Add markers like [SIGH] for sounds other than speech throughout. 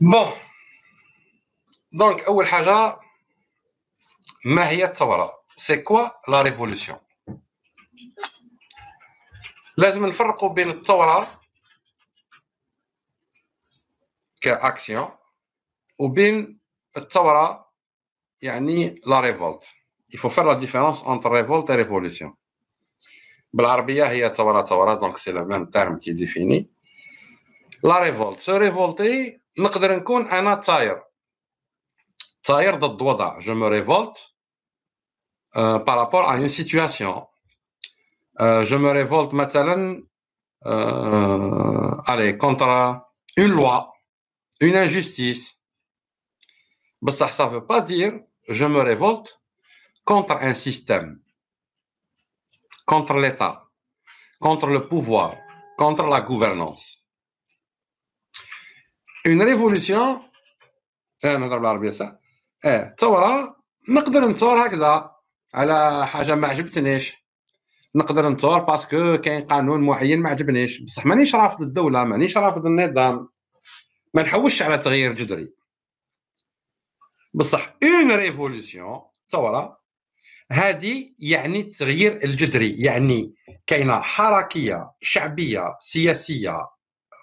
بون دونك اول حاجه ما هي الثوره سي كوا لا ريفولوسيون لازم نفرقوا بين الثوره كاكسيون وبين الثوره يعني لا ريفولت il faut faire la différence entre révolte et révolution بالعربيه هي ثوره ثوره دونك سي لو ميم تيرم كي ديفيني لا ريفولت سو ريفولتي Je me révolte euh, par rapport à une situation. Euh, je me révolte, euh, allez, contre une loi, une injustice. Mais bah, ça ne veut pas dire je me révolte contre un système, contre l'État, contre le pouvoir, contre la gouvernance. اون ريفولوسيون اه نهضر بالعربيه صح اه ثوره نقدر نثور هكذا على حاجه ما عجبتنيش نقدر نثور باسكو كاين قانون معين ما عجبنيش بصح مانيش رافض الدوله مانيش رافض النظام ما نحوش على تغيير جذري بصح اون ريفولوسيون ثوره هذه يعني التغيير الجذري يعني كاينه حركيه شعبيه سياسيه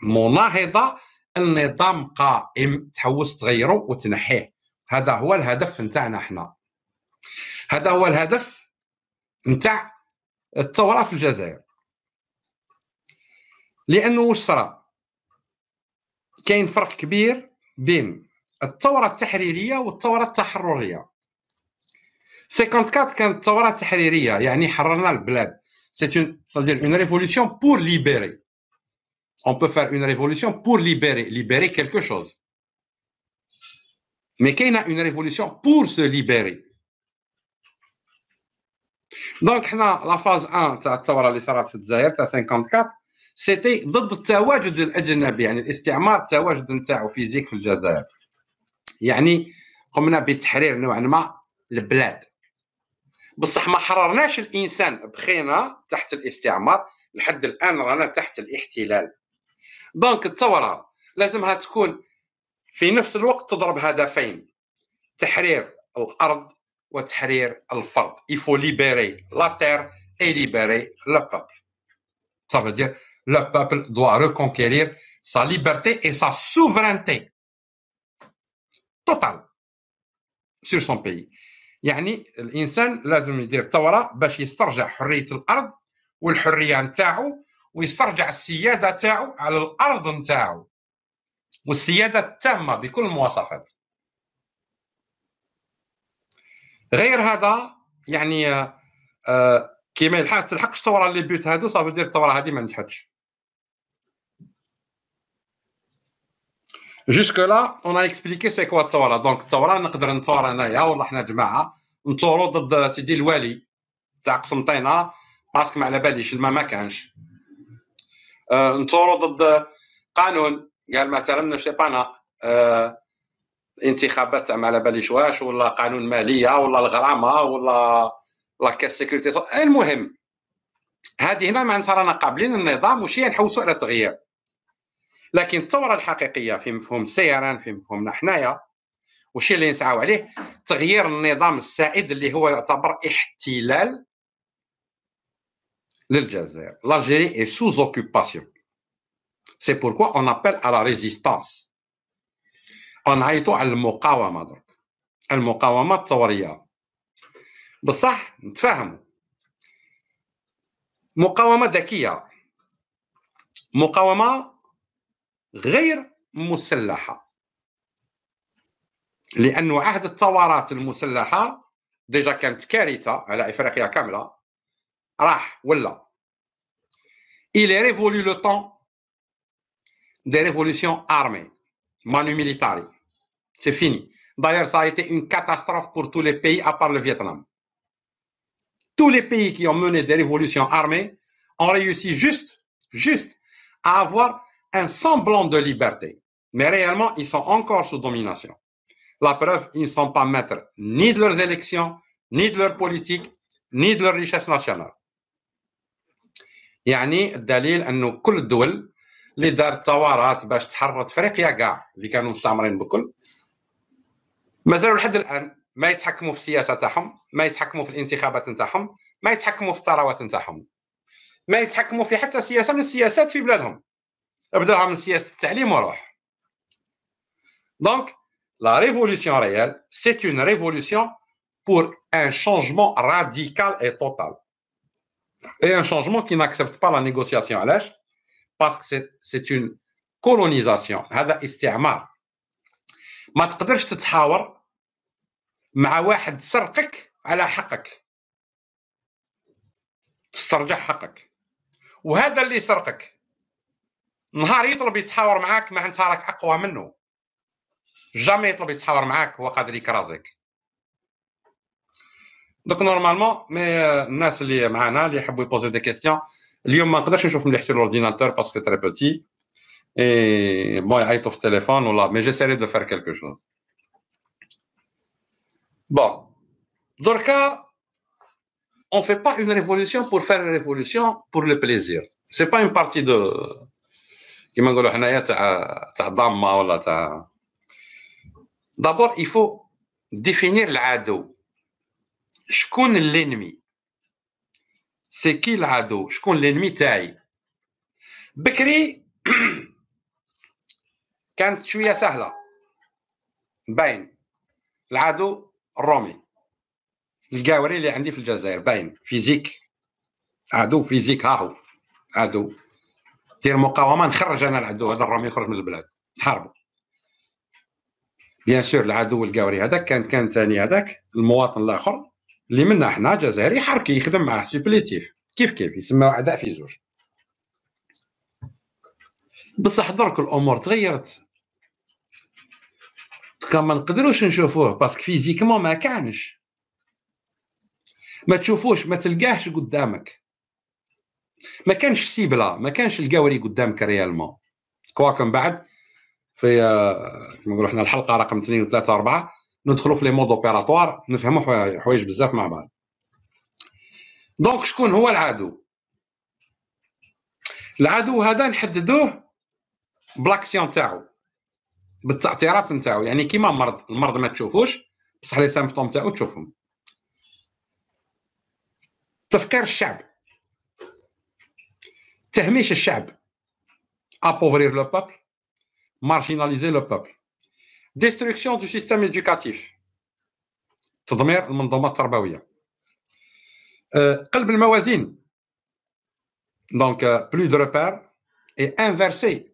مناهضه النظام قائم تحوس تغيره وتنحيه هذا هو الهدف نتاعنا احنا هذا هو الهدف نتاع الثوره في الجزائر لانه واش صرا كاين فرق كبير بين الثوره التحريريه والثوره التحرريه 54 كانت ثوره تحريريه يعني حررنا البلاد سي اون ريفولوسيون بور ليبيري on peut faire une révolution pour libérer, libérer quelque chose. Mais qu'il y a une révolution pour se libérer. Donc, la phase 1 تاع الثوره اللي صارت في الجزائر تاع 54 سيتي ضد التواجد الاجنبي يعني الاستعمار التواجد نتاعو فيزيك في الجزائر يعني قمنا بتحرير نوعا ما البلاد بصح ما حررناش الانسان بخينا تحت الاستعمار لحد الان رانا تحت الاحتلال دونك الثوره لازمها تكون في نفس الوقت تضرب هدفين تحرير الارض وتحرير الفرد يفو ليبيري لا تير اي ليبيري لا بوبل Ça veut dire le peuple doit reconquérir sa liberté et sa توتال سور sur son pays. يعني الانسان لازم يدير ثوره باش يسترجع حريه الارض والحريه نتاعو ويسترجع السياده تاعو على الارض نتاعو والسياده التامه بكل المواصفات غير هذا يعني آه, آه، كيما يلحق تلحقش الثوره اللي بيوت هادو صافي دير الثوره هادي ما نجحتش جوسك لا اون اكسبليكي سي كوا الثوره دونك الثوره نقدر نثور انايا والله حنا جماعه نثورو ضد سيدي الوالي تاع قسنطينه راسك ما على باليش الما ما كانش آه، انثروا ضد قانون قال مثلا شيبانا آه، انتخابات ما على باليش واش ولا قانون ماليه ولا الغرامه ولا لا كاس سيكوريتي المهم هذه هنا معناتها رانا قابلين النظام وشي نحوسوا على تغيير لكن الثوره الحقيقيه في مفهوم السيران في مفهومنا حنايا وشي اللي نسعاو عليه تغيير النظام السائد اللي هو يعتبر احتلال للجزائر L'Algérie اي سوز occupation. سي بوركوا اون ابل على ريزيستانس اون On على المقاومة درك المقاومة الثورية بصح نتفاهموا مقاومة ذكية مقاومة غير مسلحة لأن عهد الثورات المسلحة ديجا كانت كارثة على إفريقيا كاملة il est révolu le temps des révolutions armées manu militari c'est fini d'ailleurs ça a été une catastrophe pour tous les pays à part le Vietnam tous les pays qui ont mené des révolutions armées ont réussi juste juste à avoir un semblant de liberté mais réellement ils sont encore sous domination la preuve ils ne sont pas maîtres ni de leurs élections ni de leur politique ni de leur richesse nationale يعني الدليل انه كل الدول اللي نعم. دارت ثورات باش تحرر افريقيا كاع اللي كانوا مستعمرين بكل مازالوا لحد الان ما يتحكموا في السياسه تاعهم ما يتحكموا في الانتخابات نتاعهم ما يتحكموا في الثروات نتاعهم ما يتحكموا في حتى سياسه من السياسات في بلادهم ابداها من سياسه التعليم وروح دونك لا ريفولوسيون ريال سي اون ريفولوسيون بور ان شونجمون راديكال اي توتال et un changement qui n'accepte pas la négociation. Parce que c'est une colonisation. هذا استعمار. ما تقدرش تتحاور مع واحد سرقك على حقك. تسترجع حقك. وهذا اللي سرقك. نهار يطلب يتحاور معاك ما انت راك اقوى منه. جامي يطلب يتحاور معاك هو قادر يكرازك. Donc, normalement, mais il y a اللي يحبوا يبوزي des questions اليوم ما je نشوف sur l'ordinateur parce que très petit et bon يعيطوا في التليفون téléphone, mais j'essaierai de faire quelque chose. Bon. cas, on ne fait pas une révolution pour faire une révolution pour le plaisir. Ce n'est pas une partie de. D'abord, il faut définir l'ado. شكون الانمي سي كي العدو شكون الانمي تاعي بكري [CLEARS THROAT] كانت شويه سهله باين العدو الرومي القاوري اللي عندي في الجزائر باين فيزيك عدو فيزيك هاهو عدو دير مقاومه نخرج انا العدو هذا الرومي يخرج من البلاد نحاربه بيان سور العدو القاوري هذاك كانت كان ثاني هذاك المواطن الاخر اللي منا حنا جزائري حركي يخدم معاه سوبليتيف كيف كيف يسمى اعداء في زوج بصح درك الامور تغيرت ما نقدروش نشوفوه باسكو فيزيكمون ما كانش ما تشوفوش ما تلقاهش قدامك ما كانش سيبلا ما كانش القاوري قدامك ريالمون كواكم من بعد في آه، كما نقولوا حنا الحلقه رقم 2 و 3 و 4 ندخلوا في لي مود اوبيراتوار نفهموا حوايج بزاف مع بعض دونك شكون هو العدو العدو هذا نحددوه بلاكسيون تاعو بالاعتراف نتاعو يعني كيما مرض المرض ما تشوفوش بصح لي سامبتوم تاعو تشوفهم تفكير الشعب تهميش الشعب ابوفرير لو بوبل مارجيناليزي لو بوبل ديستركسيون دو سيستيم ايديوكاتيف تدمير المنظومه التربويه euh, قلب الموازين دونك بلو دو ريبير اي انفيرسي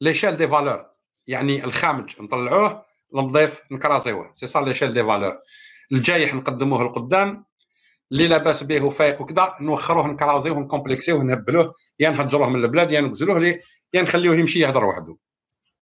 ليشيل دي فالور يعني الخامج نطلعوه المضيف نكرازيوه سي صار ليشيل دي فالور الجايح نقدموه القدام اللي لاباس به وفايق وكذا نوخروه نكرازيوه نكومبليكسيوه نهبلوه يا نهجروه من البلاد يا نغزلوه يا نخليوه يمشي يهضر وحده